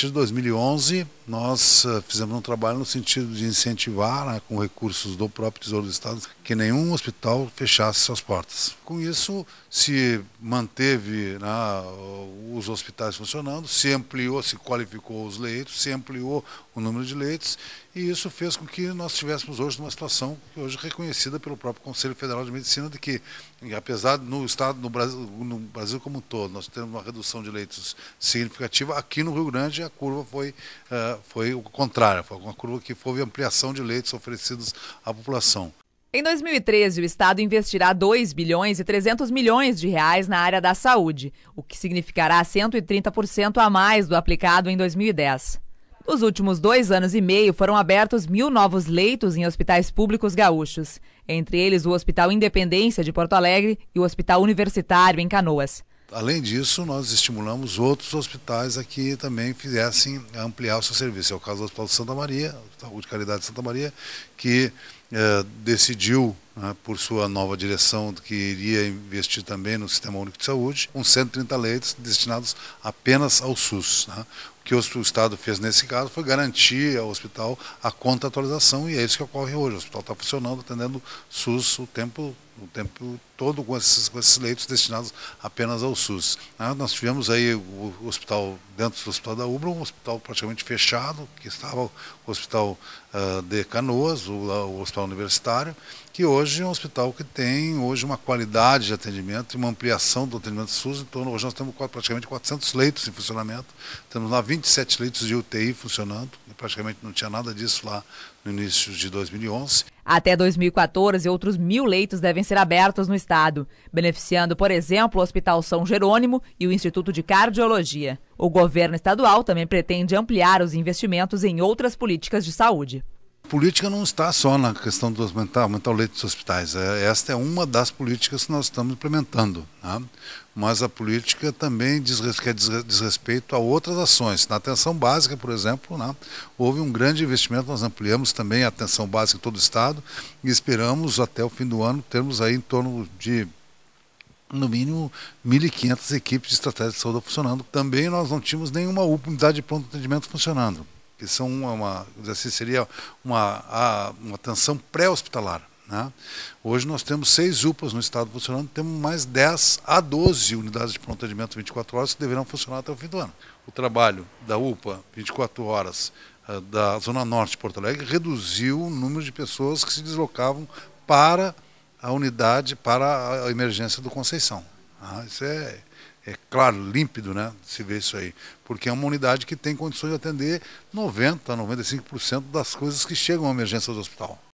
partir de 2011, nós eh, fizemos um trabalho no sentido de incentivar, né, com recursos do próprio Tesouro do Estado, que nenhum hospital fechasse suas portas. Com isso, se manteve né, os hospitais funcionando, se ampliou, se qualificou os leitos, se ampliou o número de leitos, e isso fez com que nós tivéssemos hoje uma situação hoje reconhecida pelo próprio Conselho Federal de Medicina, de que, apesar no Estado, no Brasil, no Brasil como um todo, nós temos uma redução de leitos significativa, aqui no Rio Grande curva foi, uh, foi o contrário, foi uma curva que houve ampliação de leitos oferecidos à população. Em 2013, o Estado investirá 2 bilhões e 300 milhões de reais na área da saúde, o que significará 130% a mais do aplicado em 2010. Nos últimos dois anos e meio, foram abertos mil novos leitos em hospitais públicos gaúchos, entre eles o Hospital Independência de Porto Alegre e o Hospital Universitário em Canoas além disso, nós estimulamos outros hospitais a que também fizessem ampliar o seu serviço. É o caso do Hospital de Santa Maria, Saúde Caridade de Santa Maria, que eh, decidiu né, por sua nova direção, que iria investir também no Sistema Único de Saúde, com 130 leitos destinados apenas ao SUS. Né. O que o Estado fez nesse caso foi garantir ao hospital a contratualização, e é isso que ocorre hoje. O hospital está funcionando, atendendo SUS o tempo o tempo todo com esses, com esses, leitos destinados apenas ao SUS. Né. nós tivemos aí o hospital, dentro do hospital da Ubra, um hospital praticamente fechado, que estava o hospital ah, de Canoas, o hospital universitário, que hoje hoje é um hospital que tem hoje uma qualidade de atendimento e uma ampliação do atendimento do SUS. Em torno, hoje nós temos praticamente 400 leitos em funcionamento, temos lá 27 leitos de UTI funcionando, praticamente não tinha nada disso lá no início de 2011. Até 2014, outros mil leitos devem ser abertos no estado, beneficiando, por exemplo, o Hospital São Jerônimo e o Instituto de Cardiologia. O governo estadual também pretende ampliar os investimentos em outras políticas de saúde política não está só na questão de aumentar, aumentar o leito dos hospitais. É, esta é uma das políticas que nós estamos implementando. Né? Mas a política também diz, quer diz, respeito a outras ações. Na atenção básica, por exemplo, né? houve um grande investimento, nós ampliamos também a atenção básica em todo o Estado e esperamos até o fim do ano termos aí em torno de no mínimo 1.500 equipes de estratégia de saúde funcionando. Também nós não tínhamos nenhuma unidade de pronto atendimento funcionando que são uma, uma assim seria uma, a, uma atenção pré-hospitalar. Né? Hoje nós temos seis UPAs no estado funcionando, temos mais 10 a 12 unidades de pronto atendimento 24 horas que deverão funcionar até o fim do ano. O trabalho da UPA 24 horas eh, da Zona Norte de Porto Alegre reduziu o número de pessoas que se deslocavam para a unidade, para a emergência do Conceição. Ah, isso é, é claro, límpido, né? Se vê isso aí. Porque é uma unidade que tem condições de atender 90%, 95% das coisas que chegam à emergência do hospital.